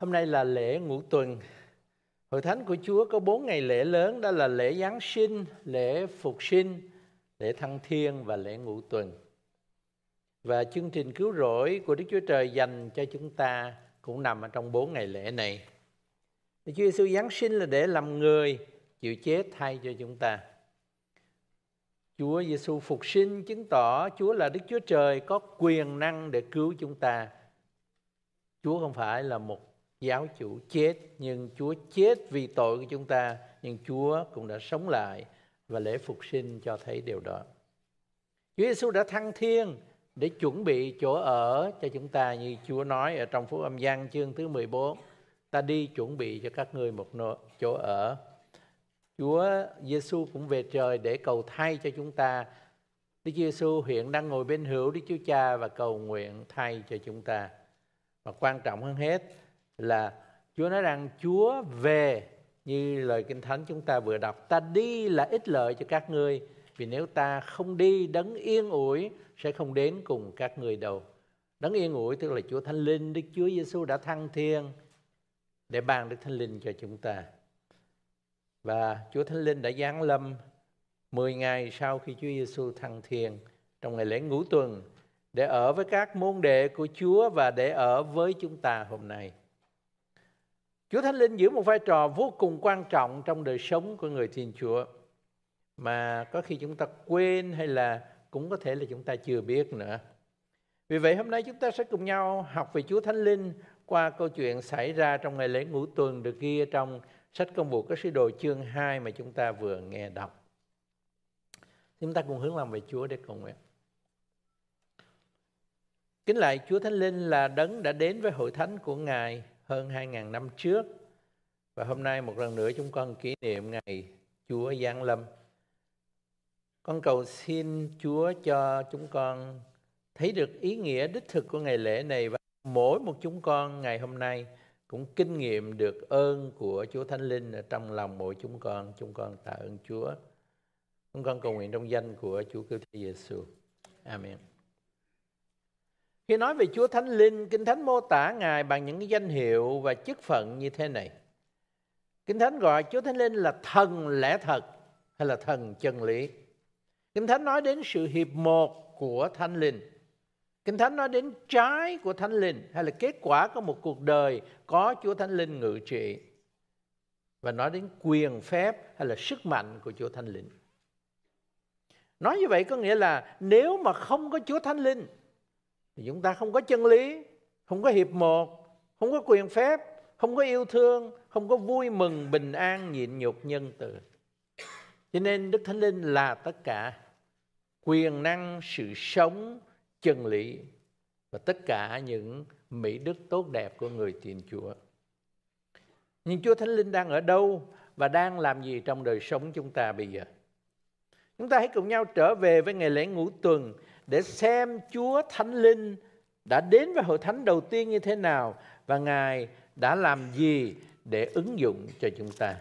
Hôm nay là lễ ngũ tuần. Hội thánh của Chúa có bốn ngày lễ lớn đó là lễ Giáng sinh, lễ Phục sinh, lễ Thăng Thiên và lễ ngũ tuần. Và chương trình cứu rỗi của Đức Chúa Trời dành cho chúng ta cũng nằm ở trong bốn ngày lễ này. Đức Chúa Giêsu Giáng sinh là để làm người chịu chết thay cho chúng ta. Chúa Giêsu phục sinh chứng tỏ Chúa là Đức Chúa Trời có quyền năng để cứu chúng ta. Chúa không phải là một giáo chủ chết nhưng Chúa chết vì tội của chúng ta nhưng Chúa cũng đã sống lại và lễ phục sinh cho thấy điều đó. Chúa Giêsu đã thăng thiên để chuẩn bị chỗ ở cho chúng ta như Chúa nói ở trong Phúc Âm Giăng chương thứ 14. Ta đi chuẩn bị cho các ngươi một chỗ ở. Chúa Giêsu cũng về trời để cầu thay cho chúng ta. Đức Chúa Giêsu hiện đang ngồi bên hữu Đức Chúa Cha và cầu nguyện thay cho chúng ta. Và quan trọng hơn hết, là Chúa nói rằng Chúa về như lời Kinh Thánh chúng ta vừa đọc. Ta đi là ích lợi cho các ngươi. Vì nếu ta không đi, đấng yên ủi sẽ không đến cùng các ngươi đâu. Đấng yên ủi tức là Chúa Thánh Linh, Đức Chúa Giêsu đã thăng thiên để ban Đức Thánh Linh cho chúng ta. Và Chúa Thánh Linh đã giáng lâm 10 ngày sau khi Chúa Giêsu thăng thiên trong ngày lễ ngũ tuần để ở với các môn đệ của Chúa và để ở với chúng ta hôm nay. Chúa Thánh Linh giữ một vai trò vô cùng quan trọng trong đời sống của người Thiên Chúa mà có khi chúng ta quên hay là cũng có thể là chúng ta chưa biết nữa. Vì vậy hôm nay chúng ta sẽ cùng nhau học về Chúa Thánh Linh qua câu chuyện xảy ra trong ngày lễ ngũ tuần được ghi trong sách công vụ các sứ đồ chương 2 mà chúng ta vừa nghe đọc. Chúng ta cùng hướng lòng về Chúa để cầu nguyện. Kính lại Chúa Thánh Linh là đấng đã đến với hội thánh của Ngài hơn 2.000 năm trước và hôm nay một lần nữa chúng con kỷ niệm ngày Chúa Giáng Lâm. Con cầu xin Chúa cho chúng con thấy được ý nghĩa đích thực của ngày lễ này và mỗi một chúng con ngày hôm nay cũng kinh nghiệm được ơn của Chúa Thánh Linh ở trong lòng mỗi chúng con. Chúng con tạ ơn Chúa. Chúng con cầu nguyện trong danh của Chúa Cứu Thế Giêsu. Amen. Khi nói về Chúa Thánh Linh, Kinh Thánh mô tả Ngài bằng những cái danh hiệu và chức phận như thế này. Kinh Thánh gọi Chúa Thánh Linh là thần lẽ thật hay là thần chân lý. Kinh Thánh nói đến sự hiệp một của Thánh Linh. Kinh Thánh nói đến trái của Thánh Linh hay là kết quả của một cuộc đời có Chúa Thánh Linh ngự trị. Và nói đến quyền phép hay là sức mạnh của Chúa Thánh Linh. Nói như vậy có nghĩa là nếu mà không có Chúa Thánh Linh thì chúng ta không có chân lý không có hiệp một không có quyền phép không có yêu thương không có vui mừng bình an nhịn nhục nhân từ cho nên đức thánh linh là tất cả quyền năng sự sống chân lý và tất cả những mỹ đức tốt đẹp của người tiền chúa nhưng chúa thánh linh đang ở đâu và đang làm gì trong đời sống chúng ta bây giờ chúng ta hãy cùng nhau trở về với ngày lễ ngũ tuần để xem Chúa Thánh Linh đã đến với hội thánh đầu tiên như thế nào và Ngài đã làm gì để ứng dụng cho chúng ta.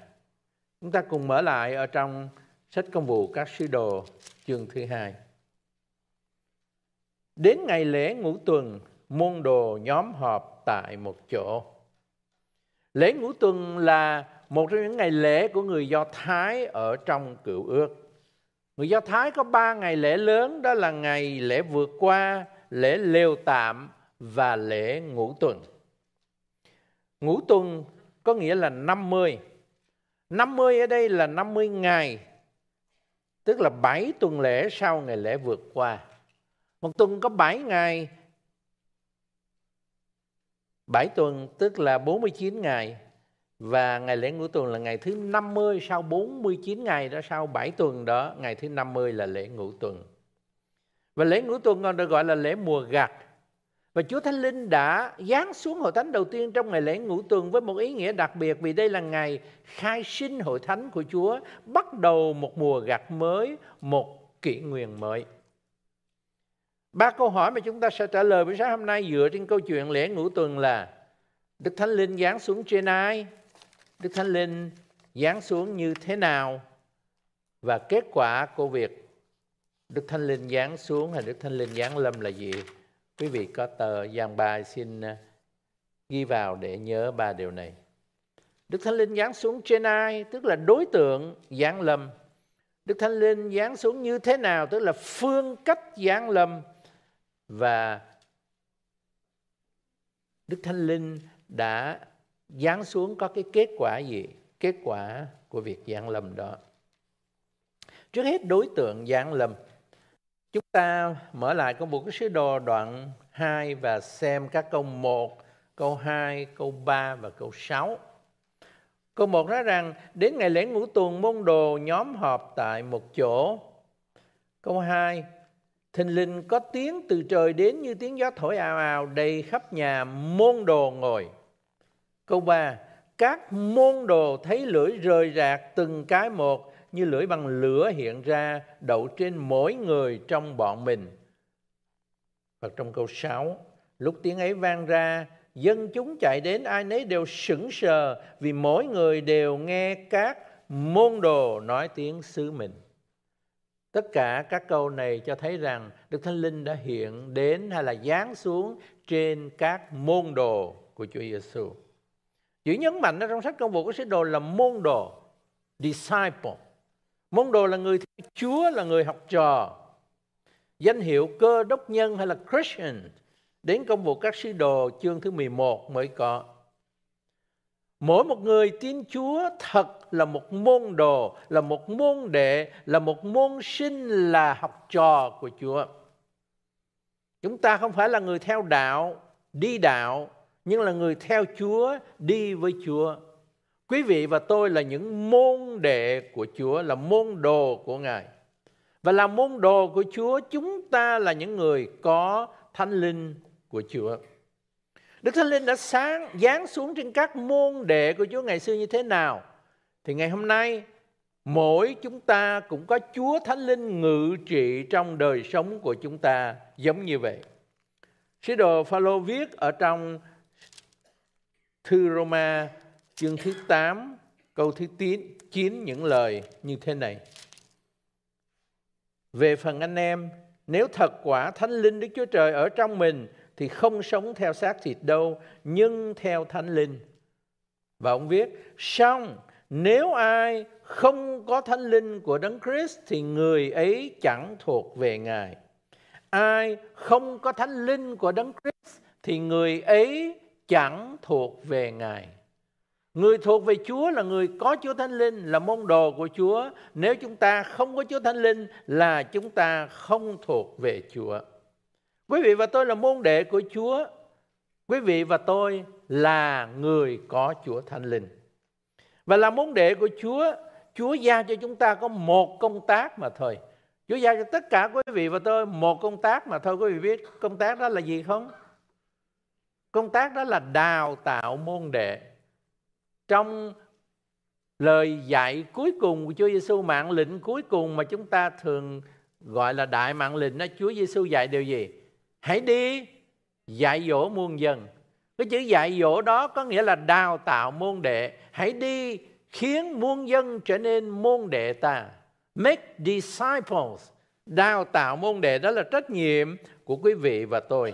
Chúng ta cùng mở lại ở trong sách công vụ các sứ đồ chương thứ hai. Đến ngày lễ ngũ tuần, môn đồ nhóm họp tại một chỗ. Lễ ngũ tuần là một trong những ngày lễ của người Do Thái ở trong cựu ước. Người Do Thái có ba ngày lễ lớn đó là ngày lễ vượt qua, lễ lều tạm và lễ ngũ tuần. Ngũ tuần có nghĩa là 50. 50 ở đây là 50 ngày, tức là 7 tuần lễ sau ngày lễ vượt qua. Một tuần có 7 ngày, 7 tuần tức là 49 ngày, và ngày lễ ngũ tuần là ngày thứ 50 sau 49 ngày đó, sau 7 tuần đó, ngày thứ 50 là lễ ngũ tuần. Và lễ ngũ tuần còn được gọi là lễ mùa gặt. Và Chúa Thánh Linh đã giáng xuống hội thánh đầu tiên trong ngày lễ ngũ tuần với một ý nghĩa đặc biệt vì đây là ngày khai sinh hội thánh của Chúa, bắt đầu một mùa gặt mới, một kỷ nguyên mới. Ba câu hỏi mà chúng ta sẽ trả lời buổi sáng hôm nay dựa trên câu chuyện lễ ngũ tuần là Đức Thánh Linh giáng xuống trên ai? Đức Thánh Linh giáng xuống như thế nào và kết quả của việc Đức Thánh Linh giáng xuống hay Đức Thánh Linh giáng lâm là gì? Quý vị có tờ giang bài xin ờ, ghi vào để nhớ ba điều này. Đức Thánh Linh giáng xuống trên ai, tức là đối tượng giáng lâm. Đức Thánh Linh giáng xuống như thế nào, tức là phương cách giáng lâm. Và Đức Thánh Linh đã giáng xuống có cái kết quả gì? Kết quả của việc giảng lầm đó. Trước hết đối tượng giảng lầm. Chúng ta mở lại công cái sứ đồ đoạn 2 và xem các câu 1, câu 2, câu 3 và câu 6. Câu 1 nói rằng đến ngày lễ ngũ tuần môn đồ nhóm họp tại một chỗ. Câu 2 Thình linh có tiếng từ trời đến như tiếng gió thổi ào ào đầy khắp nhà môn đồ ngồi Câu 3. Các môn đồ thấy lưỡi rời rạc từng cái một như lưỡi bằng lửa hiện ra đậu trên mỗi người trong bọn mình. Và trong câu 6, lúc tiếng ấy vang ra, dân chúng chạy đến ai nấy đều sững sờ vì mỗi người đều nghe các môn đồ nói tiếng xứ mình. Tất cả các câu này cho thấy rằng Đức Thánh Linh đã hiện đến hay là giáng xuống trên các môn đồ của Chúa Giêsu. Chữ nhấn mạnh ở trong sách công vụ của sứ đồ là môn đồ, disciple. Môn đồ là người theo Chúa, là người học trò. Danh hiệu cơ đốc nhân hay là Christian đến công vụ các sứ đồ chương thứ 11 mới có. Mỗi một người tin Chúa thật là một môn đồ, là một môn đệ, là một môn sinh là học trò của Chúa. Chúng ta không phải là người theo đạo, đi đạo, nhưng là người theo Chúa, đi với Chúa. Quý vị và tôi là những môn đệ của Chúa, là môn đồ của Ngài. Và là môn đồ của Chúa, chúng ta là những người có thánh linh của Chúa. Đức Thánh Linh đã sáng giáng xuống trên các môn đệ của Chúa ngày xưa như thế nào thì ngày hôm nay mỗi chúng ta cũng có Chúa Thánh Linh ngự trị trong đời sống của chúng ta giống như vậy. Sứ đồ Phaolô viết ở trong Thư Roma chương thứ 8 câu thứ 9 những lời như thế này. Về phần anh em, nếu thật quả Thánh Linh Đức Chúa Trời ở trong mình thì không sống theo xác thịt đâu, nhưng theo Thánh Linh. Và ông viết, xong nếu ai không có Thánh Linh của Đấng Christ thì người ấy chẳng thuộc về Ngài. Ai không có Thánh Linh của Đấng Christ thì người ấy chẳng thuộc về Ngài. Người thuộc về Chúa là người có Chúa Thánh Linh, là môn đồ của Chúa. Nếu chúng ta không có Chúa Thánh Linh là chúng ta không thuộc về Chúa. Quý vị và tôi là môn đệ của Chúa. Quý vị và tôi là người có Chúa Thánh Linh. Và là môn đệ của Chúa, Chúa giao cho chúng ta có một công tác mà thôi. Chúa giao cho tất cả quý vị và tôi một công tác mà thôi. Quý vị biết công tác đó là gì không? công tác đó là đào tạo môn đệ trong lời dạy cuối cùng của Chúa Giêsu mạng lệnh cuối cùng mà chúng ta thường gọi là đại mạng lệnh đó Chúa Giêsu dạy điều gì hãy đi dạy dỗ muôn dân cái chữ dạy dỗ đó có nghĩa là đào tạo môn đệ hãy đi khiến muôn dân trở nên môn đệ ta make disciples đào tạo môn đệ đó là trách nhiệm của quý vị và tôi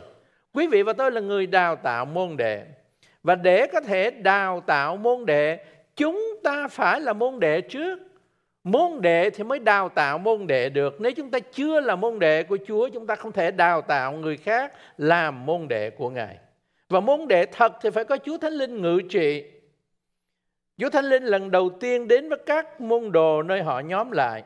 Quý vị và tôi là người đào tạo môn đệ. Và để có thể đào tạo môn đệ, chúng ta phải là môn đệ trước. Môn đệ thì mới đào tạo môn đệ được. Nếu chúng ta chưa là môn đệ của Chúa, chúng ta không thể đào tạo người khác làm môn đệ của Ngài. Và môn đệ thật thì phải có Chúa Thánh Linh ngự trị. Chúa Thánh Linh lần đầu tiên đến với các môn đồ nơi họ nhóm lại.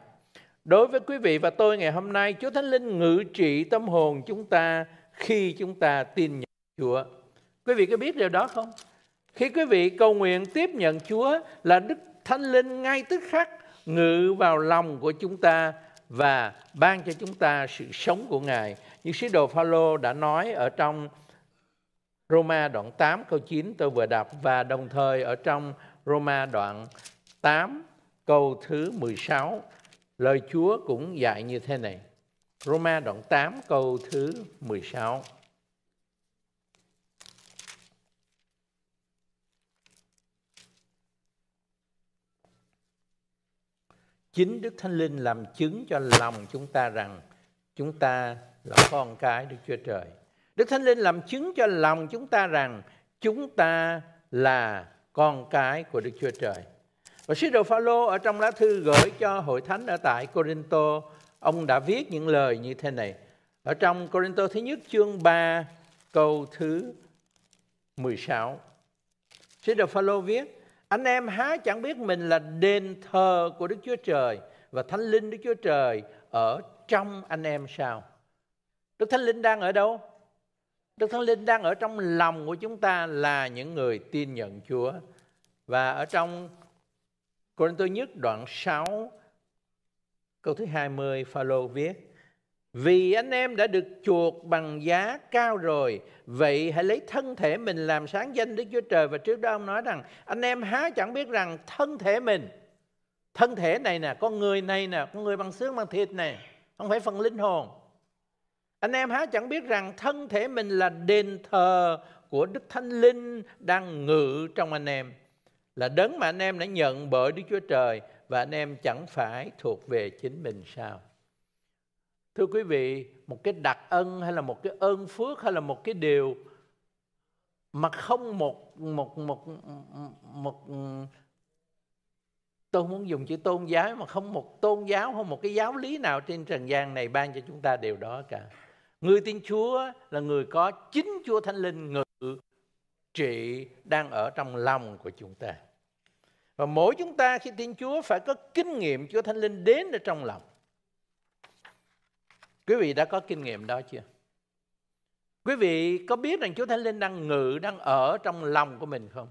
Đối với quý vị và tôi ngày hôm nay, Chúa Thánh Linh ngự trị tâm hồn chúng ta khi chúng ta tin nhận Chúa. Quý vị có biết điều đó không? Khi quý vị cầu nguyện tiếp nhận Chúa là Đức Thánh Linh ngay tức khắc ngự vào lòng của chúng ta và ban cho chúng ta sự sống của Ngài. Như sứ đồ Phaolô đã nói ở trong Roma đoạn 8 câu 9 tôi vừa đọc và đồng thời ở trong Roma đoạn 8 câu thứ 16 lời Chúa cũng dạy như thế này. Roma đoạn 8 câu thứ 16. Chính Đức Thánh Linh làm chứng cho lòng chúng ta rằng chúng ta là con cái Đức Chúa Trời. Đức Thánh Linh làm chứng cho lòng chúng ta rằng chúng ta là con cái của Đức Chúa Trời. Và sứ đồ Phaolô ở trong lá thư gửi cho hội thánh ở tại Corinto ông đã viết những lời như thế này. Ở trong Corinto thứ nhất chương 3 câu thứ 16. Sứ đồ Phaolô viết: Anh em há chẳng biết mình là đền thờ của Đức Chúa Trời và Thánh Linh Đức Chúa Trời ở trong anh em sao? Đức Thánh Linh đang ở đâu? Đức Thánh Linh đang ở trong lòng của chúng ta là những người tin nhận Chúa. Và ở trong Cô Tô Nhất đoạn 6 Câu thứ 20 Phaolô viết: Vì anh em đã được chuộc bằng giá cao rồi, vậy hãy lấy thân thể mình làm sáng danh Đức Chúa Trời và trước đó ông nói rằng anh em há chẳng biết rằng thân thể mình thân thể này nè, con người này nè, con người bằng xương bằng thịt này, không phải phần linh hồn. Anh em há chẳng biết rằng thân thể mình là đền thờ của Đức Thánh Linh đang ngự trong anh em. Là đấng mà anh em đã nhận bởi Đức Chúa Trời và anh em chẳng phải thuộc về chính mình sao? Thưa quý vị, một cái đặc ân hay là một cái ơn phước hay là một cái điều mà không một một một một, một tôi muốn dùng chữ tôn giáo mà không một tôn giáo không một cái giáo lý nào trên trần gian này ban cho chúng ta điều đó cả. Người tin Chúa là người có chính Chúa Thánh Linh ngự trị đang ở trong lòng của chúng ta. Và mỗi chúng ta khi tin Chúa phải có kinh nghiệm Chúa Thánh Linh đến ở trong lòng. Quý vị đã có kinh nghiệm đó chưa? Quý vị có biết rằng Chúa Thánh Linh đang ngự, đang ở trong lòng của mình không?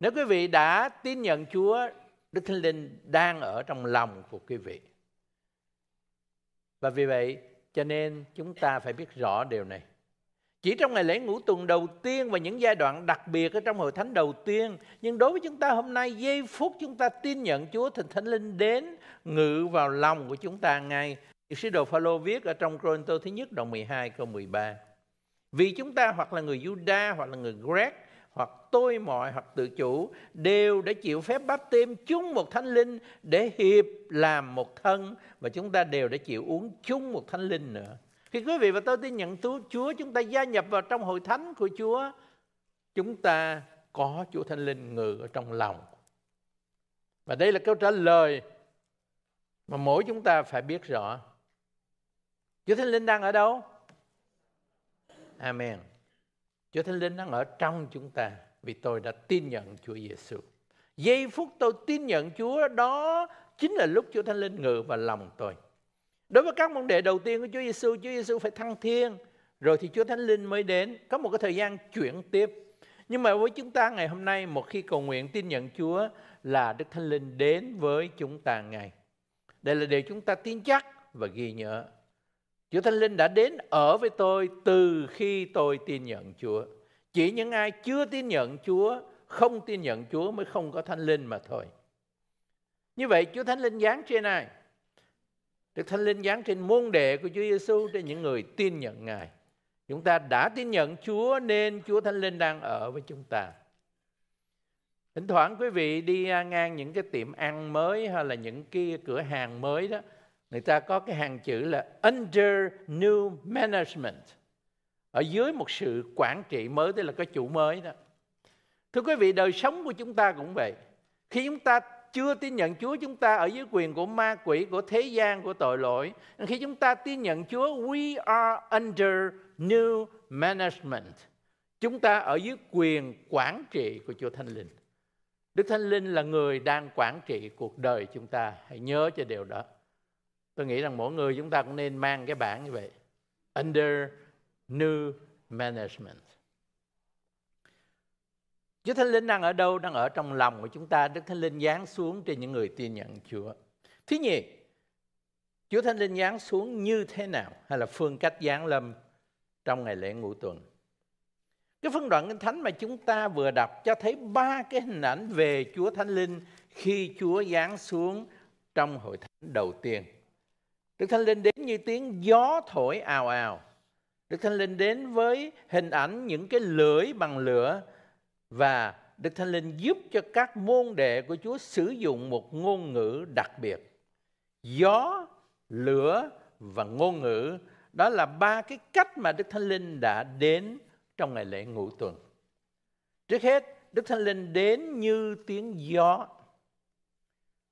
Nếu quý vị đã tin nhận Chúa, Đức Thánh Linh đang ở trong lòng của quý vị. Và vì vậy, cho nên chúng ta phải biết rõ điều này. Chỉ trong ngày lễ ngũ tuần đầu tiên và những giai đoạn đặc biệt ở trong hội thánh đầu tiên, nhưng đối với chúng ta hôm nay, giây phút chúng ta tin nhận Chúa thì Thánh Linh đến ngự vào lòng của chúng ta ngay. Sứ đồ Phaolô viết ở trong Corinto thứ nhất đoạn 12 câu 13. Vì chúng ta hoặc là người Juda hoặc là người Greg hoặc tôi mọi hoặc tự chủ đều đã chịu phép báp tim chung một thánh linh để hiệp làm một thân và chúng ta đều đã chịu uống chung một thánh linh nữa. Khi quý vị và tôi tin nhận Chúa, chúng ta gia nhập vào trong hội thánh của Chúa, chúng ta có Chúa Thánh Linh ngự ở trong lòng. Và đây là câu trả lời mà mỗi chúng ta phải biết rõ. Chúa Thánh Linh đang ở đâu? Amen. Chúa Thánh Linh đang ở trong chúng ta vì tôi đã tin nhận Chúa Giêsu. Giây phút tôi tin nhận Chúa đó chính là lúc Chúa Thánh Linh ngự vào lòng tôi. Đối với các môn đệ đầu tiên của Chúa Giêsu, Chúa Giêsu phải thăng thiên, rồi thì Chúa Thánh Linh mới đến, có một cái thời gian chuyển tiếp. Nhưng mà với chúng ta ngày hôm nay, một khi cầu nguyện tin nhận Chúa là Đức Thánh Linh đến với chúng ta ngày. Đây là điều chúng ta tin chắc và ghi nhớ. Chúa Thánh Linh đã đến ở với tôi từ khi tôi tin nhận Chúa. Chỉ những ai chưa tin nhận Chúa, không tin nhận Chúa mới không có Thánh Linh mà thôi. Như vậy Chúa Thánh Linh giáng trên ai? Đức Thánh Linh giáng trên môn đệ của Chúa Giêsu trên những người tin nhận Ngài. Chúng ta đã tin nhận Chúa nên Chúa Thánh Linh đang ở với chúng ta. Thỉnh thoảng quý vị đi ngang những cái tiệm ăn mới hay là những cái cửa hàng mới đó, người ta có cái hàng chữ là under new management. Ở dưới một sự quản trị mới tức là có chủ mới đó. Thưa quý vị, đời sống của chúng ta cũng vậy. Khi chúng ta chưa tin nhận Chúa chúng ta ở dưới quyền của ma quỷ, của thế gian, của tội lỗi. Khi chúng ta tin nhận Chúa, we are under new management. Chúng ta ở dưới quyền quản trị của Chúa Thánh Linh. Đức Thánh Linh là người đang quản trị cuộc đời chúng ta. Hãy nhớ cho điều đó. Tôi nghĩ rằng mỗi người chúng ta cũng nên mang cái bảng như vậy. Under new management. Chúa Thánh Linh đang ở đâu? Đang ở trong lòng của chúng ta. Đức Thánh Linh giáng xuống trên những người tin nhận Chúa. Thứ nhì, Chúa Thánh Linh giáng xuống như thế nào? Hay là phương cách giáng lâm trong ngày lễ ngũ tuần? Cái phân đoạn Kinh Thánh mà chúng ta vừa đọc cho thấy ba cái hình ảnh về Chúa Thánh Linh khi Chúa giáng xuống trong hội thánh đầu tiên. Đức Thánh Linh đến như tiếng gió thổi ào ào. Đức Thánh Linh đến với hình ảnh những cái lưỡi bằng lửa và Đức Thánh Linh giúp cho các môn đệ của Chúa sử dụng một ngôn ngữ đặc biệt. Gió, lửa và ngôn ngữ đó là ba cái cách mà Đức Thánh Linh đã đến trong ngày lễ ngũ tuần. Trước hết, Đức Thánh Linh đến như tiếng gió.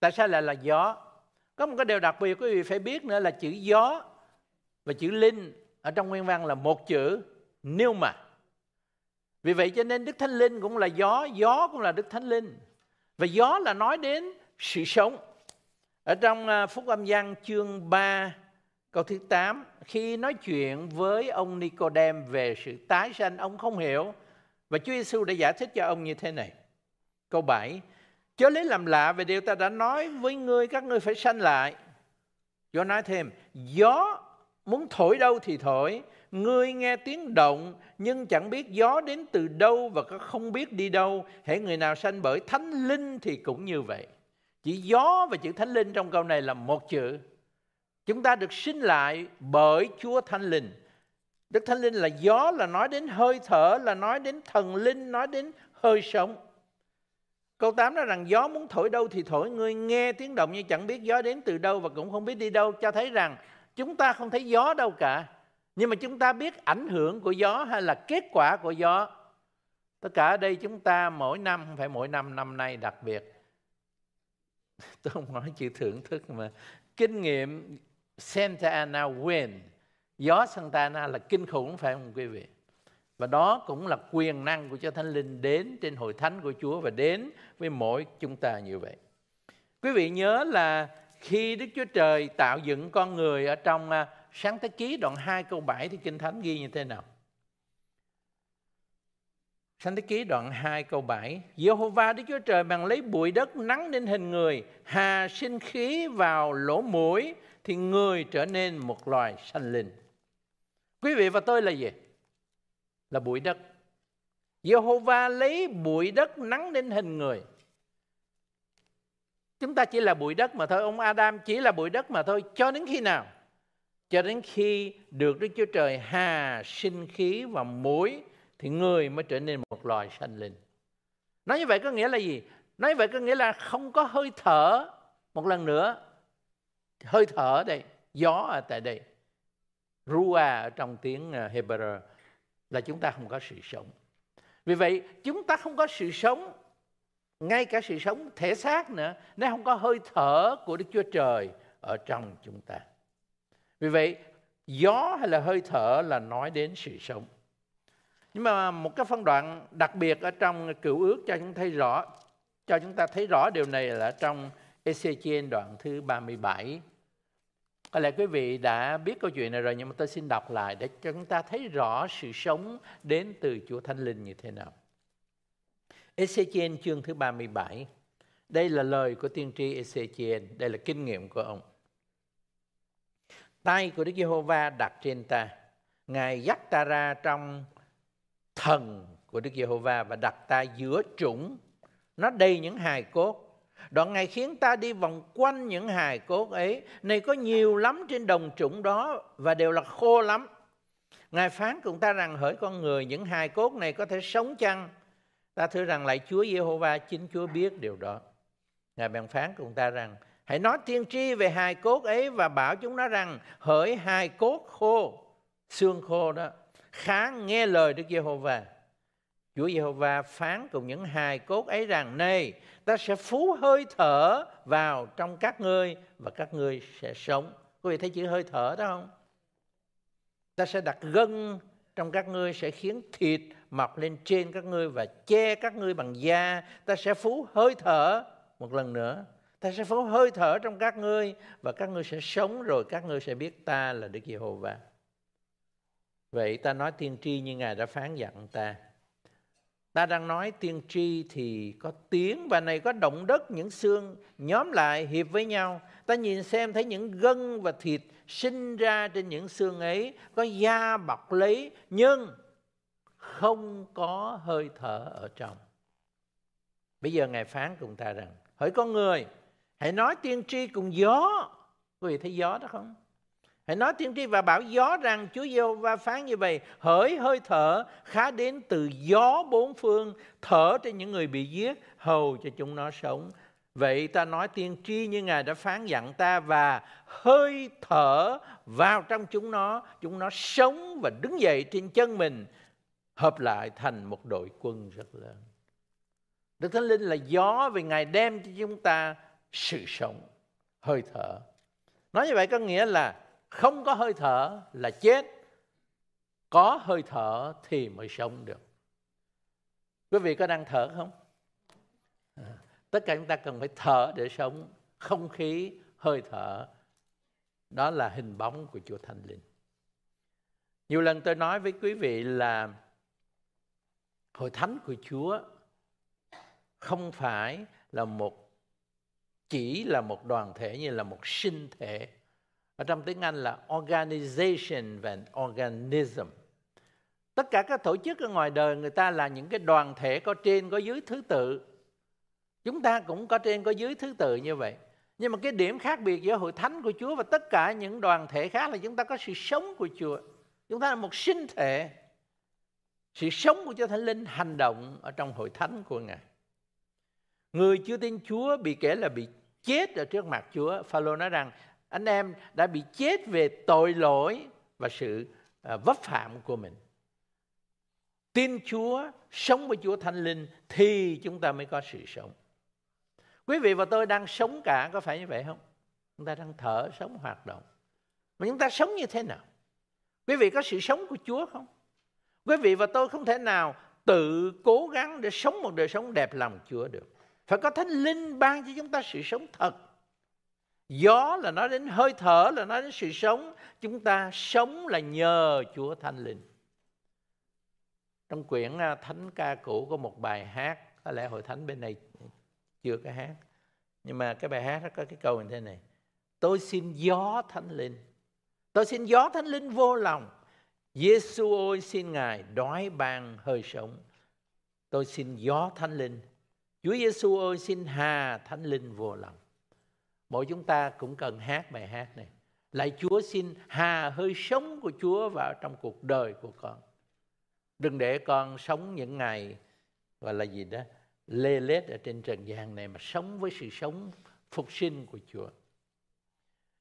Tại sao lại là gió? Có một cái điều đặc biệt quý vị phải biết nữa là chữ gió và chữ linh ở trong nguyên văn là một chữ nếu mà vì vậy cho nên Đức Thánh Linh cũng là gió, gió cũng là Đức Thánh Linh. Và gió là nói đến sự sống. Ở trong à, Phúc Âm Giăng chương 3 câu thứ 8, khi nói chuyện với ông Nicodem về sự tái sanh, ông không hiểu. Và Chúa Giêsu đã giải thích cho ông như thế này. Câu 7, chớ lấy làm lạ về điều ta đã nói với ngươi, các ngươi phải sanh lại. Gió nói thêm, gió muốn thổi đâu thì thổi, Ngươi nghe tiếng động nhưng chẳng biết gió đến từ đâu và có không biết đi đâu. Hễ người nào sanh bởi thánh linh thì cũng như vậy. Chỉ gió và chữ thánh linh trong câu này là một chữ. Chúng ta được sinh lại bởi Chúa Thánh Linh. Đức Thánh Linh là gió, là nói đến hơi thở, là nói đến thần linh, nói đến hơi sống. Câu 8 nói rằng gió muốn thổi đâu thì thổi, ngươi nghe tiếng động nhưng chẳng biết gió đến từ đâu và cũng không biết đi đâu, cho thấy rằng chúng ta không thấy gió đâu cả. Nhưng mà chúng ta biết ảnh hưởng của gió hay là kết quả của gió. Tất cả ở đây chúng ta mỗi năm, không phải mỗi năm, năm nay đặc biệt. Tôi không nói chữ thưởng thức mà. Kinh nghiệm Santa Ana Wind, gió Santa Ana là kinh khủng phải không quý vị? Và đó cũng là quyền năng của cho Thánh Linh đến trên hội thánh của Chúa và đến với mỗi chúng ta như vậy. Quý vị nhớ là khi Đức Chúa Trời tạo dựng con người ở trong à, sáng thế ký đoạn 2 câu 7 thì Kinh Thánh ghi như thế nào? Sáng thế ký đoạn 2 câu 7 Giê-hô-va Đức Chúa Trời bằng lấy bụi đất nắng lên hình người Hà sinh khí vào lỗ mũi Thì người trở nên một loài sanh linh Quý vị và tôi là gì? Là bụi đất Giê-hô-va lấy bụi đất nắng lên hình người Chúng ta chỉ là bụi đất mà thôi Ông Adam chỉ là bụi đất mà thôi Cho đến khi nào? cho đến khi được Đức Chúa Trời hà sinh khí và muối thì người mới trở nên một loài sanh linh. Nói như vậy có nghĩa là gì? Nói như vậy có nghĩa là không có hơi thở một lần nữa. Hơi thở ở đây, gió ở tại đây. Rua ở trong tiếng ờ, Hebrew là chúng ta không có sự sống. Vì vậy, chúng ta không có sự sống, ngay cả sự sống thể xác nữa, nếu không có hơi thở của Đức Chúa Trời ở trong chúng ta. Vì vậy, gió hay là hơi thở là nói đến sự sống. Nhưng mà một cái phân đoạn đặc biệt ở trong cựu ước cho chúng thấy rõ cho chúng ta thấy rõ điều này là trong Ezechiel đoạn thứ 37. Có lẽ quý vị đã biết câu chuyện này rồi nhưng mà tôi xin đọc lại để cho chúng ta thấy rõ sự sống đến từ Chúa Thánh Linh như thế nào. Ezechiel chương thứ 37. Đây là lời của tiên tri Ezechiel, đây là kinh nghiệm của ông tay của Đức Giê-hô-va đặt trên ta. Ngài dắt ta ra trong thần của Đức Giê-hô-va và đặt ta giữa chủng. Nó đầy những hài cốt. Đoạn Ngài khiến ta đi vòng quanh những hài cốt ấy. Này có nhiều lắm trên đồng chủng đó và đều là khô lắm. Ngài phán cùng ta rằng hỡi con người những hài cốt này có thể sống chăng? Ta thưa rằng lại Chúa Giê-hô-va chính Chúa biết điều đó. Ngài bèn phán cùng ta rằng Hãy nói tiên tri về hài cốt ấy và bảo chúng nó rằng hỡi hài cốt khô, xương khô đó, kháng nghe lời Đức Giê-hô-va. Chúa Giê-hô-va phán cùng những hài cốt ấy rằng này, ta sẽ phú hơi thở vào trong các ngươi và các ngươi sẽ sống. Quý vị thấy chữ hơi thở đó không? Ta sẽ đặt gân trong các ngươi sẽ khiến thịt mọc lên trên các ngươi và che các ngươi bằng da. Ta sẽ phú hơi thở một lần nữa ta sẽ phóng hơi thở trong các ngươi và các ngươi sẽ sống rồi các ngươi sẽ biết ta là Đức Giê-hô-va. Vậy ta nói tiên tri như Ngài đã phán dặn ta. Ta đang nói tiên tri thì có tiếng và này có động đất những xương nhóm lại hiệp với nhau. Ta nhìn xem thấy những gân và thịt sinh ra trên những xương ấy có da bọc lấy nhưng không có hơi thở ở trong. Bây giờ Ngài phán cùng ta rằng hỡi con người Hãy nói tiên tri cùng gió. Quý vị thấy gió đó không? Hãy nói tiên tri và bảo gió rằng Chúa Giêsu va phán như vậy, hỡi hơi thở khá đến từ gió bốn phương, thở cho những người bị giết, hầu cho chúng nó sống. Vậy ta nói tiên tri như Ngài đã phán dặn ta và hơi thở vào trong chúng nó, chúng nó sống và đứng dậy trên chân mình, hợp lại thành một đội quân rất lớn. Đức Thánh Linh là gió vì Ngài đem cho chúng ta sự sống, hơi thở. Nói như vậy có nghĩa là không có hơi thở là chết, có hơi thở thì mới sống được. Quý vị có đang thở không? À, tất cả chúng ta cần phải thở để sống, không khí, hơi thở. Đó là hình bóng của Chúa Thánh Linh. Nhiều lần tôi nói với quý vị là hội thánh của Chúa không phải là một chỉ là một đoàn thể như là một sinh thể ở trong tiếng Anh là organization và organism tất cả các tổ chức ở ngoài đời người ta là những cái đoàn thể có trên có dưới thứ tự chúng ta cũng có trên có dưới thứ tự như vậy nhưng mà cái điểm khác biệt giữa hội thánh của Chúa và tất cả những đoàn thể khác là chúng ta có sự sống của Chúa chúng ta là một sinh thể sự sống của Chúa Thánh Linh hành động ở trong hội thánh của Ngài. Người chưa tin Chúa bị kể là bị chết ở trước mặt Chúa. Phaolô nói rằng anh em đã bị chết về tội lỗi và sự à, vấp phạm của mình. Tin Chúa, sống với Chúa Thánh Linh thì chúng ta mới có sự sống. Quý vị và tôi đang sống cả có phải như vậy không? Chúng ta đang thở, sống, hoạt động. Mà chúng ta sống như thế nào? Quý vị có sự sống của Chúa không? Quý vị và tôi không thể nào tự cố gắng để sống một đời sống đẹp lòng Chúa được phải có thánh linh ban cho chúng ta sự sống thật gió là nói đến hơi thở là nói đến sự sống chúng ta sống là nhờ chúa thánh linh trong quyển à, thánh ca cũ có một bài hát có lẽ hội thánh bên này chưa có hát nhưng mà cái bài hát nó có cái câu như thế này tôi xin gió thánh linh tôi xin gió thánh linh vô lòng Giêsu ơi xin ngài đói ban hơi sống tôi xin gió thánh linh Chúa Giêsu ơi xin hà thánh linh vô lòng. Mỗi chúng ta cũng cần hát bài hát này. Lạy Chúa xin hà hơi sống của Chúa vào trong cuộc đời của con. Đừng để con sống những ngày gọi là gì đó lê lết ở trên trần gian này mà sống với sự sống phục sinh của Chúa.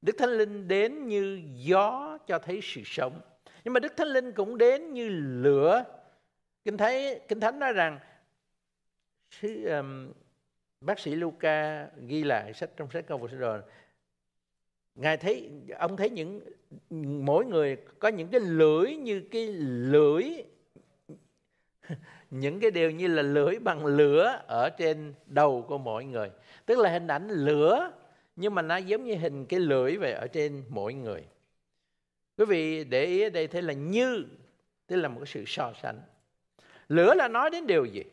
Đức Thánh Linh đến như gió cho thấy sự sống. Nhưng mà Đức Thánh Linh cũng đến như lửa. Kinh thấy Kinh Thánh nói rằng sứ um, bác sĩ Luca ghi lại sách trong sách công vụ Sinh đồ ngài thấy ông thấy những mỗi người có những cái lưỡi như cái lưỡi những cái điều như là lưỡi bằng lửa ở trên đầu của mỗi người tức là hình ảnh lửa nhưng mà nó giống như hình cái lưỡi về ở trên mỗi người quý vị để ý ở đây thế là như tức là một cái sự so sánh lửa là nói đến điều gì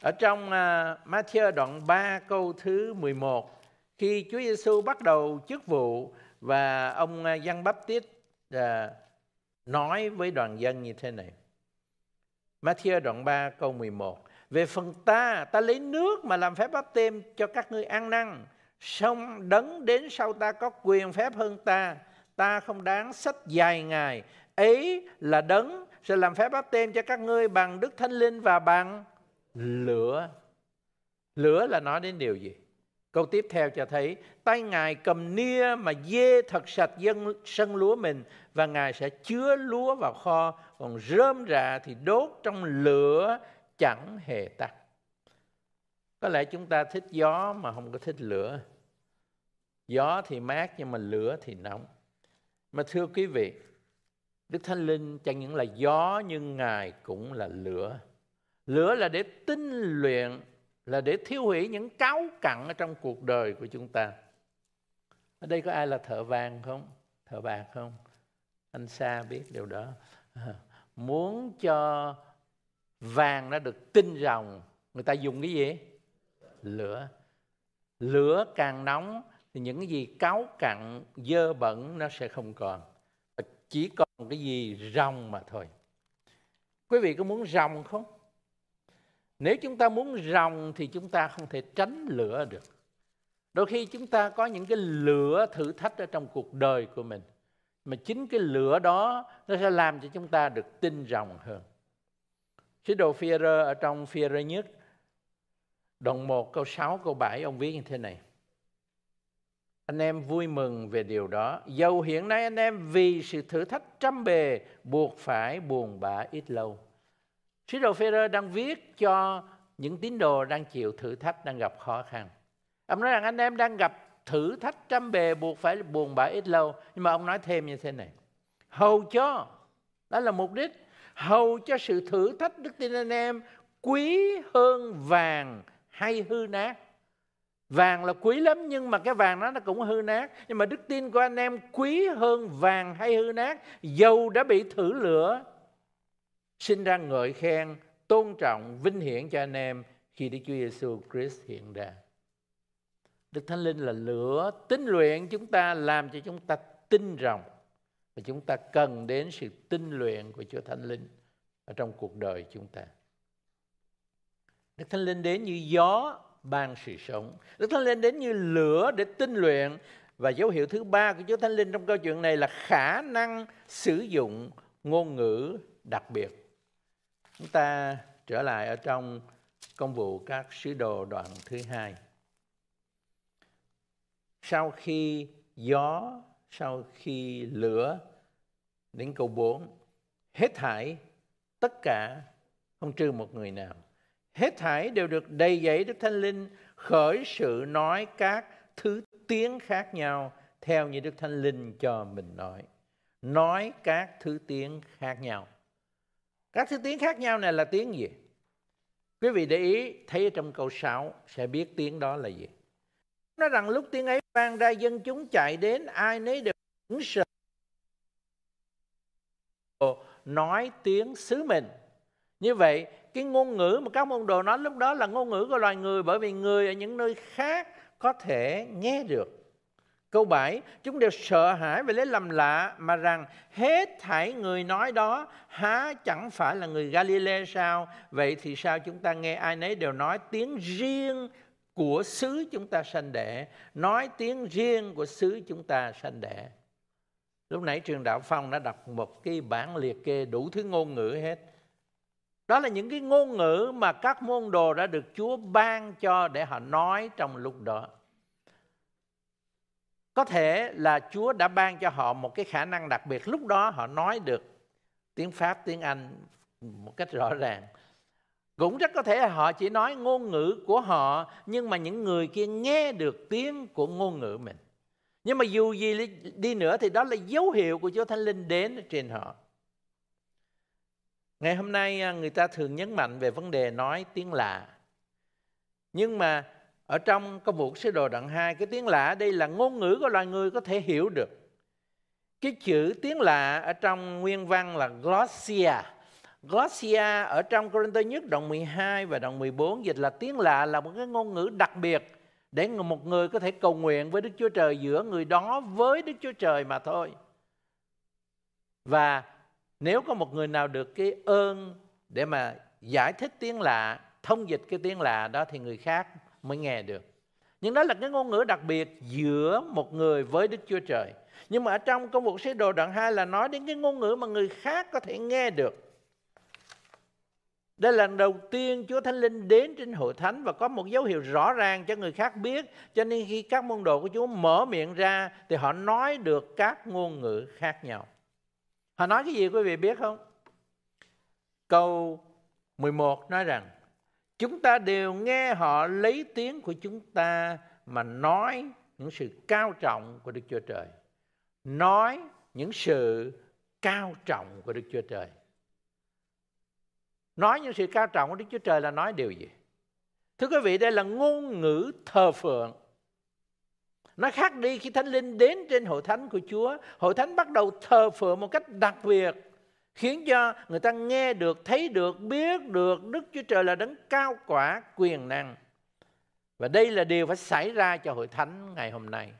ở trong à, Matthew đoạn 3 câu thứ 11 khi Chúa Giêsu bắt đầu chức vụ và ông à, Giăng Báp Tít à, nói với đoàn dân như thế này. Matthew đoạn 3 câu 11 Về phần ta, ta lấy nước mà làm phép báp têm cho các ngươi ăn năn Xong đấng đến sau ta có quyền phép hơn ta Ta không đáng sách dài ngày Ấy là đấng sẽ làm phép báp têm cho các ngươi bằng Đức Thánh Linh và bằng lửa. Lửa là nói đến điều gì? Câu tiếp theo cho thấy tay Ngài cầm nia mà dê thật sạch dân sân lúa mình và Ngài sẽ chứa lúa vào kho, còn rơm rạ thì đốt trong lửa chẳng hề tắt. Có lẽ chúng ta thích gió mà không có thích lửa. Gió thì mát nhưng mà lửa thì nóng. Mà thưa quý vị, Đức Thánh Linh chẳng những là gió nhưng Ngài cũng là lửa. Lửa là để tinh luyện, là để thiêu hủy những cáo cặn ở trong cuộc đời của chúng ta. Ở đây có ai là thợ vàng không? Thợ bạc không? Anh Sa biết điều đó. À, muốn cho vàng nó được tinh rồng, người ta dùng cái gì? Lửa. Lửa càng nóng thì những cái gì cáo cặn, dơ bẩn nó sẽ không còn. Chỉ còn cái gì rồng mà thôi. Quý vị có muốn rồng không? Nếu chúng ta muốn rồng thì chúng ta không thể tránh lửa được. Đôi khi chúng ta có những cái lửa thử thách ở trong cuộc đời của mình. Mà chính cái lửa đó nó sẽ làm cho chúng ta được tin rồng hơn. Sứ đồ phi ở trong phi nhất, đoạn 1, câu 6, câu 7, ông viết như thế này. Anh em vui mừng về điều đó. Dầu hiện nay anh em vì sự thử thách trăm bề buộc phải buồn bã ít lâu. Sứ đồ Ferrer đang viết cho những tín đồ đang chịu thử thách, đang gặp khó khăn. Ông nói rằng anh em đang gặp thử thách trăm bề buộc phải buồn bã ít lâu. Nhưng mà ông nói thêm như thế này. Hầu cho, đó là mục đích, hầu cho sự thử thách đức tin anh em quý hơn vàng hay hư nát. Vàng là quý lắm nhưng mà cái vàng đó nó cũng hư nát. Nhưng mà đức tin của anh em quý hơn vàng hay hư nát. Dầu đã bị thử lửa Xin ra ngợi khen, tôn trọng, vinh hiển cho anh em khi Đức Chúa Giêsu Christ hiện ra. Đức Thánh Linh là lửa tinh luyện chúng ta làm cho chúng ta tin rằng và chúng ta cần đến sự tinh luyện của Chúa Thánh Linh ở trong cuộc đời chúng ta. Đức Thánh Linh đến như gió ban sự sống. Đức Thánh Linh đến như lửa để tinh luyện và dấu hiệu thứ ba của Chúa Thánh Linh trong câu chuyện này là khả năng sử dụng ngôn ngữ đặc biệt. Chúng ta trở lại ở trong công vụ các sứ đồ đoạn thứ hai. Sau khi gió, sau khi lửa, đến câu 4, hết thải, tất cả, không trừ một người nào. Hết thải đều được đầy dẫy Đức Thánh Linh khởi sự nói các thứ tiếng khác nhau theo như Đức Thánh Linh cho mình nói. Nói các thứ tiếng khác nhau. Các thứ tiếng khác nhau này là tiếng gì? Quý vị để ý thấy trong câu 6 sẽ biết tiếng đó là gì. Nói rằng lúc tiếng ấy vang ra dân chúng chạy đến ai nấy đều sững sợ nói tiếng xứ mình. Như vậy, cái ngôn ngữ mà các môn đồ nói lúc đó là ngôn ngữ của loài người bởi vì người ở những nơi khác có thể nghe được. Câu 7, chúng đều sợ hãi và lấy làm lạ mà rằng hết thảy người nói đó há chẳng phải là người Galile sao? Vậy thì sao chúng ta nghe ai nấy đều nói tiếng riêng của xứ chúng ta sanh đẻ, nói tiếng riêng của xứ chúng ta sanh đẻ. Lúc nãy trường Đạo Phong đã đọc một cái bản liệt kê đủ thứ ngôn ngữ hết. Đó là những cái ngôn ngữ mà các môn đồ đã được Chúa ban cho để họ nói trong lúc đó. Có thể là Chúa đã ban cho họ một cái khả năng đặc biệt. Lúc đó họ nói được tiếng Pháp, tiếng Anh một cách rõ ràng. Cũng rất có thể là họ chỉ nói ngôn ngữ của họ nhưng mà những người kia nghe được tiếng của ngôn ngữ mình. Nhưng mà dù gì đi nữa thì đó là dấu hiệu của Chúa Thánh Linh đến trên họ. Ngày hôm nay à, người ta thường nhấn mạnh về vấn đề nói tiếng lạ. Nhưng mà ở trong công vụ sứ đồ đoạn 2 cái tiếng lạ đây là ngôn ngữ của loài người có thể hiểu được cái chữ tiếng lạ ở trong nguyên văn là glossia glossia ở trong Corinto nhất đoạn 12 và đoạn 14 dịch là tiếng lạ là một cái ngôn ngữ đặc biệt để một người có thể cầu nguyện với Đức Chúa Trời giữa người đó với Đức Chúa Trời mà thôi. Và nếu có một người nào được cái ơn để mà giải thích tiếng lạ, thông dịch cái tiếng lạ đó thì người khác mới nghe được. Nhưng đó là cái ngôn ngữ đặc biệt giữa một người với Đức Chúa Trời. Nhưng mà ở trong công vụ sứ đồ đoạn 2 là nói đến cái ngôn ngữ mà người khác có thể nghe được. Đây là lần đầu tiên Chúa Thánh Linh đến trên hội thánh và có một dấu hiệu rõ ràng cho người khác biết. Cho nên khi các môn đồ của Chúa mở miệng ra thì họ nói được các ngôn ngữ khác nhau. Họ nói cái gì quý vị biết không? Câu 11 nói rằng Chúng ta đều nghe họ lấy tiếng của chúng ta mà nói những sự cao trọng của Đức Chúa Trời. Nói những sự cao trọng của Đức Chúa Trời. Nói những sự cao trọng của Đức Chúa Trời là nói điều gì? Thưa quý vị, đây là ngôn ngữ thờ phượng. Nó khác đi khi Thánh Linh đến trên hội thánh của Chúa. Hội thánh bắt đầu thờ phượng một cách đặc biệt khiến cho người ta nghe được, thấy được, biết được Đức Chúa Trời là đấng cao quả quyền năng. Và đây là điều phải xảy ra cho hội thánh ngày hôm nay.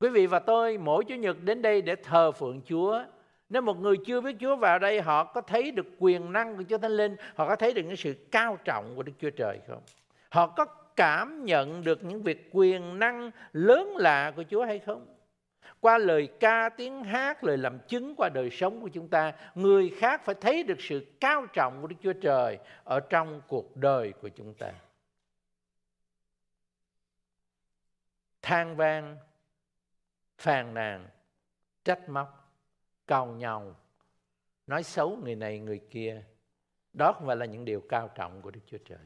Quý vị và tôi mỗi Chủ nhật đến đây để thờ phượng Chúa. Nếu một người chưa biết Chúa vào đây, họ có thấy được quyền năng của Chúa Thánh Linh, họ có thấy được những sự cao trọng của Đức Chúa Trời không? Họ có cảm nhận được những việc quyền năng lớn lạ của Chúa hay không? qua lời ca tiếng hát lời làm chứng qua đời sống của chúng ta người khác phải thấy được sự cao trọng của đức chúa trời ở trong cuộc đời của chúng ta than vang phàn nàn trách móc cào nhau nói xấu người này người kia đó không phải là những điều cao trọng của đức chúa trời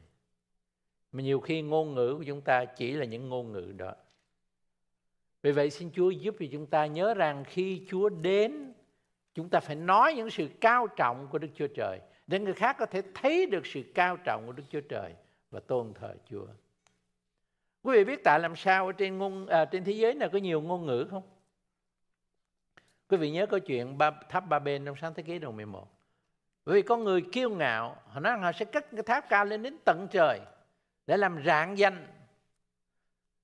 mà nhiều khi ngôn ngữ của chúng ta chỉ là những ngôn ngữ đó vì vậy xin Chúa giúp cho chúng ta nhớ rằng khi Chúa đến, chúng ta phải nói những sự cao trọng của Đức Chúa Trời để người khác có thể thấy được sự cao trọng của Đức Chúa Trời và tôn thờ Chúa. Quý vị biết tại làm sao ở trên ngôn à, trên thế giới này có nhiều ngôn ngữ không? Quý vị nhớ câu chuyện ba, tháp ba bên trong sáng thế kỷ đầu 11. Bởi vì có người kiêu ngạo, họ nói rằng họ sẽ cất cái tháp cao lên đến tận trời để làm rạng danh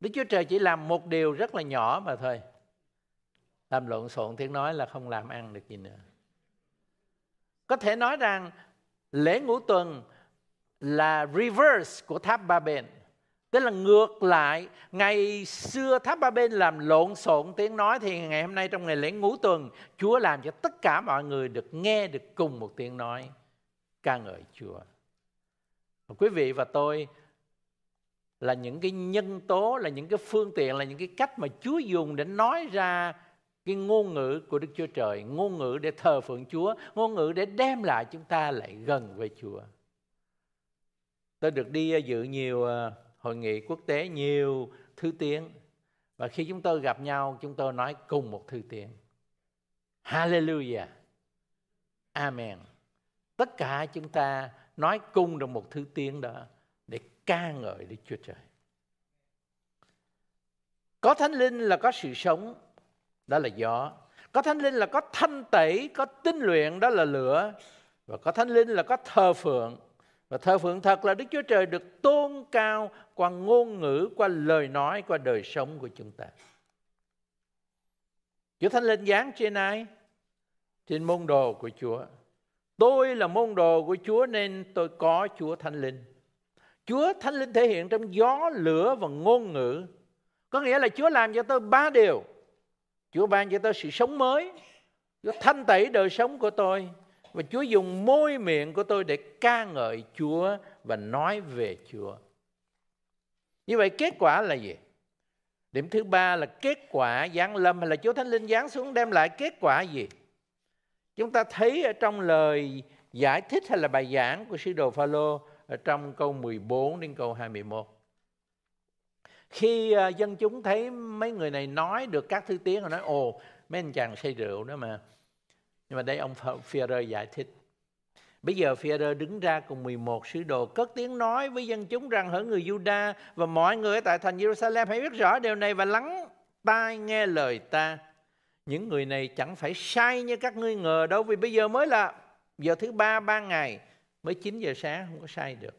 Đức Chúa Trời chỉ làm một điều rất là nhỏ mà thôi. Làm lộn xộn tiếng nói là không làm ăn được gì nữa. Có thể nói rằng lễ ngũ tuần là reverse của tháp ba bên. Tức là ngược lại, ngày xưa tháp ba bên làm lộn xộn tiếng nói thì ngày hôm nay trong ngày lễ ngũ tuần, Chúa làm cho tất cả mọi người được nghe được cùng một tiếng nói ca ngợi Chúa. Quý vị và tôi là những cái nhân tố là những cái phương tiện là những cái cách mà Chúa dùng để nói ra cái ngôn ngữ của Đức Chúa Trời, ngôn ngữ để thờ phượng Chúa, ngôn ngữ để đem lại chúng ta lại gần với Chúa. Tôi được đi ờ, dự nhiều ờ, hội nghị quốc tế, nhiều thứ tiếng. Và khi chúng tôi gặp nhau, chúng tôi nói cùng một thứ tiếng. Hallelujah. Amen. Tất cả chúng ta nói cùng được một thứ tiếng đó ca ngợi Đức Chúa Trời. Có Thánh Linh là có sự sống, đó là gió. Có Thánh Linh là có thanh tẩy, có tinh luyện, đó là lửa. Và có Thánh Linh là có thờ phượng. Và thờ phượng thật là Đức Chúa Trời được tôn cao qua ngôn ngữ, qua lời nói, qua đời sống của chúng ta. Chúa Thánh Linh giáng trên ai? Trên môn đồ của Chúa. Tôi là môn đồ của Chúa nên tôi có Chúa Thánh Linh. Chúa Thánh Linh thể hiện trong gió, lửa và ngôn ngữ. Có nghĩa là Chúa làm cho tôi ba điều. Chúa ban cho tôi sự sống mới, Chúa thanh tẩy đời sống của tôi và Chúa dùng môi miệng của tôi để ca ngợi Chúa và nói về Chúa. Như vậy kết quả là gì? Điểm thứ ba là kết quả giáng lâm hay là Chúa Thánh Linh giáng xuống đem lại kết quả gì? Chúng ta thấy ở trong lời giải thích hay là bài giảng của sư đồ Phaolô ở trong câu 14 đến câu 21. Khi à, dân chúng thấy mấy người này nói được các thứ tiếng, họ nói, ồ, mấy anh chàng say rượu đó mà. Nhưng mà đây ông Führer giải thích. Bây giờ Führer đứng ra cùng 11 sứ đồ cất tiếng nói với dân chúng rằng hỡi người Juda và mọi người ở tại thành Jerusalem hãy biết rõ điều này và lắng tai nghe lời ta. Những người này chẳng phải sai như các ngươi ngờ đâu vì bây giờ mới là giờ thứ ba ba ngày mới 9 giờ sáng không có sai được.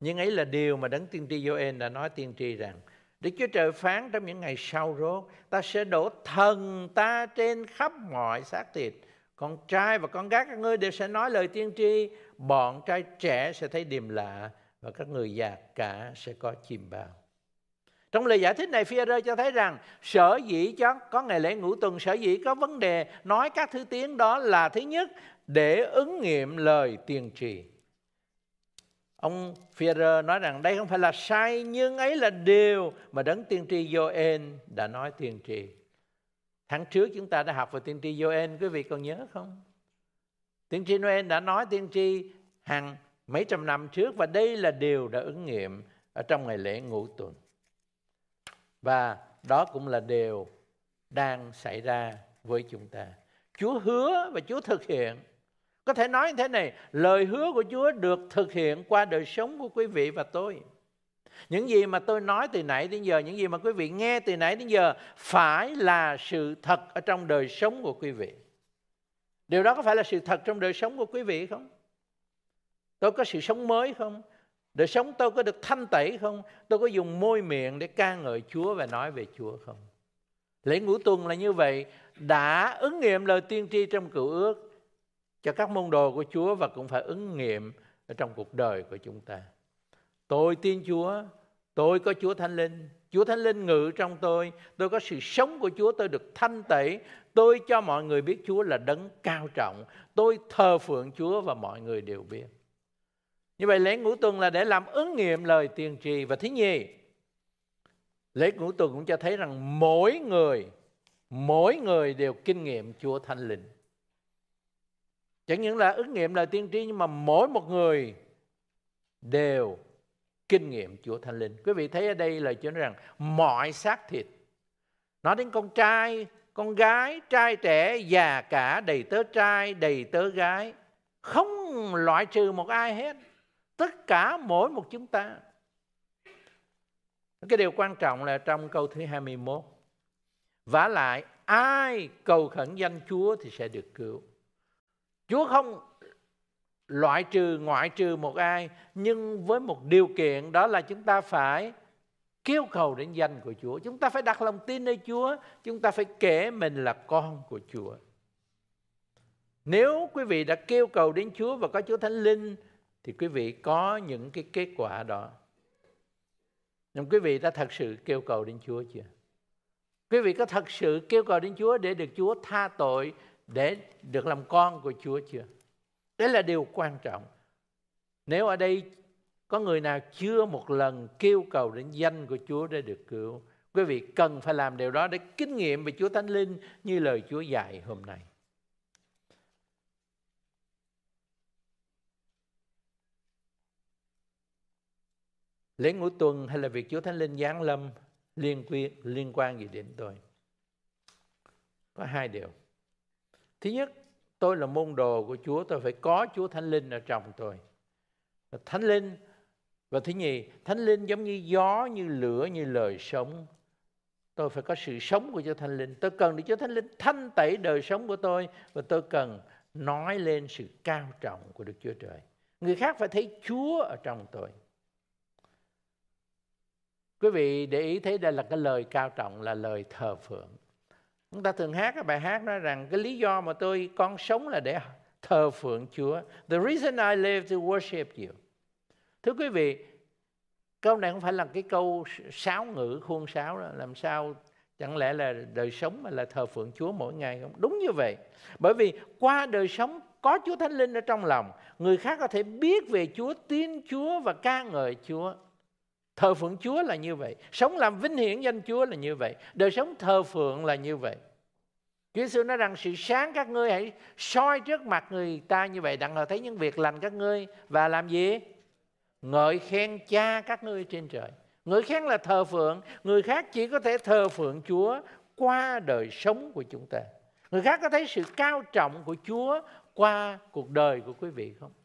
Nhưng ấy là điều mà Đấng Tiên Tri Joel đã nói tiên tri rằng Đức Chúa Trời phán trong những ngày sau rốt Ta sẽ đổ thần ta trên khắp mọi xác thịt Con trai và con gái các ngươi đều sẽ nói lời tiên tri Bọn trai trẻ sẽ thấy điềm lạ Và các người già cả sẽ có chìm bao trong lời giải thích này, phi rơ cho thấy rằng sở dĩ cho có ngày lễ ngũ tuần, sở dĩ có vấn đề nói các thứ tiếng đó là thứ nhất để ứng nghiệm lời tiên tri. Ông Führer nói rằng đây không phải là sai nhưng ấy là điều mà đấng tiên tri Gioan đã nói tiên tri. Tháng trước chúng ta đã học về tiên tri Gioan, quý vị còn nhớ không? Tiên tri Noel đã nói tiên tri hàng mấy trăm năm trước và đây là điều đã ứng nghiệm ở trong ngày lễ ngũ tuần. Và đó cũng là điều đang xảy ra với chúng ta. Chúa hứa và Chúa thực hiện có thể nói như thế này, lời hứa của Chúa được thực hiện qua đời sống của quý vị và tôi. Những gì mà tôi nói từ nãy đến giờ, những gì mà quý vị nghe từ nãy đến giờ phải là sự thật ở trong đời sống của quý vị. Điều đó có phải là sự thật trong đời sống của quý vị không? Tôi có sự sống mới không? Đời sống tôi có được thanh tẩy không? Tôi có dùng môi miệng để ca ngợi Chúa và nói về Chúa không? Lễ ngũ tuần là như vậy, đã ứng nghiệm lời tiên tri trong cựu ước cho các môn đồ của Chúa và cũng phải ứng nghiệm ở trong cuộc đời của chúng ta. Tôi tin Chúa, tôi có Chúa Thánh Linh, Chúa Thánh Linh ngự trong tôi, tôi có sự sống của Chúa, tôi được thanh tẩy, tôi cho mọi người biết Chúa là đấng cao trọng, tôi thờ phượng Chúa và mọi người đều biết. Như vậy lễ ngũ tuần là để làm ứng nghiệm lời tiên tri và thứ nhì, lễ ngũ tuần cũng cho thấy rằng mỗi người mỗi người đều kinh nghiệm Chúa Thánh Linh chẳng những là ứng nghiệm lời tiên tri nhưng mà mỗi một người đều kinh nghiệm Chúa Thánh Linh. Quý vị thấy ở đây lời Chúa nói rằng mọi xác thịt nói đến con trai, con gái, trai trẻ, già cả, đầy tớ trai, đầy tớ gái, không loại trừ một ai hết. Tất cả mỗi một chúng ta. Cái điều quan trọng là trong câu thứ 21. Vả lại, ai cầu khẩn danh Chúa thì sẽ được cứu. Chúa không loại trừ ngoại trừ một ai nhưng với một điều kiện đó là chúng ta phải kêu cầu đến danh của Chúa. Chúng ta phải đặt lòng tin nơi Chúa, chúng ta phải kể mình là con của Chúa. Nếu quý vị đã kêu cầu đến Chúa và có Chúa Thánh Linh thì quý vị có những cái kết quả đó. Nhưng quý vị đã thật sự kêu cầu đến Chúa chưa? Quý vị có thật sự kêu cầu đến Chúa để được Chúa tha tội để được làm con của Chúa chưa? Đấy là điều quan trọng. Nếu ở đây có người nào chưa một lần kêu cầu đến danh của Chúa để được cứu, quý vị cần phải làm điều đó để kinh nghiệm về Chúa Thánh Linh như lời Chúa dạy hôm nay. Lễ ngũ tuần hay là việc Chúa Thánh Linh giáng lâm liên quan liên quan gì đến tôi? Có hai điều. Thứ nhất, tôi là môn đồ của Chúa, tôi phải có Chúa Thánh Linh ở trong tôi. Thánh Linh và thứ nhì, Thánh Linh giống như gió, như lửa, như lời sống. Tôi phải có sự sống của Chúa Thánh Linh. Tôi cần để Chúa Thánh Linh thanh tẩy đời sống của tôi và tôi cần nói lên sự cao trọng của Đức Chúa Trời. Người khác phải thấy Chúa ở trong tôi. Quý vị để ý thấy đây là cái lời cao trọng là lời thờ phượng chúng ta thường hát cái bài hát nói rằng cái lý do mà tôi con sống là để thờ phượng Chúa. The reason I live to worship you. Thưa quý vị, câu này không phải là cái câu sáo ngữ khuôn sáo đó. làm sao chẳng lẽ là đời sống mà là thờ phượng Chúa mỗi ngày không? Đúng như vậy. Bởi vì qua đời sống có Chúa Thánh Linh ở trong lòng, người khác có thể biết về Chúa, tin Chúa và ca ngợi Chúa. Thờ phượng Chúa là như vậy. Sống làm vinh hiển danh Chúa là như vậy. Đời sống thờ phượng là như vậy. Chúa Giêsu nói rằng sự sáng các ngươi hãy soi trước mặt người ta như vậy đặng họ thấy những việc lành các ngươi và làm gì? Ngợi khen cha các ngươi trên trời. Người khác là thờ phượng, người khác chỉ có thể thờ phượng Chúa qua đời sống của chúng ta. Người khác có thấy sự cao trọng của Chúa qua cuộc đời của quý vị không?